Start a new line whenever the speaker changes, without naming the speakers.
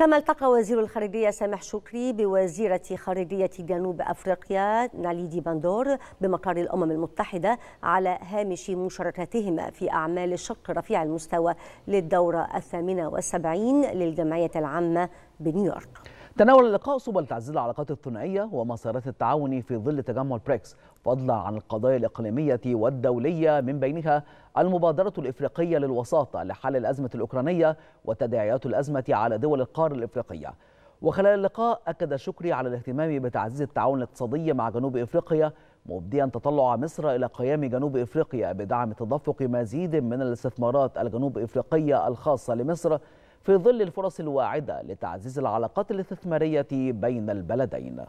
كما التقى وزير الخارجية سامح شكري بوزيرة خارجية جنوب أفريقيا نالي دي باندور بمقر الأمم المتحدة على هامش مشاركتهما في أعمال الشق رفيع المستوى للدورة الثامنة والسبعين للجمعية العامة بنيويورك
تناول اللقاء سبل تعزيز العلاقات الثنائية ومسارات التعاون في ظل تجمع البريكس فضلا عن القضايا الإقليمية والدولية من بينها المبادرة الإفريقية للوساطة لحل الأزمة الأوكرانية وتداعيات الأزمة على دول القارة الإفريقية وخلال اللقاء أكد شكري على الاهتمام بتعزيز التعاون الاقتصادي مع جنوب إفريقيا مبديا تطلع مصر إلى قيام جنوب إفريقيا بدعم تدفق مزيد من الاستثمارات الجنوب إفريقية الخاصة لمصر في ظل الفرص الواعدة
لتعزيز العلاقات الاستثمارية بين البلدين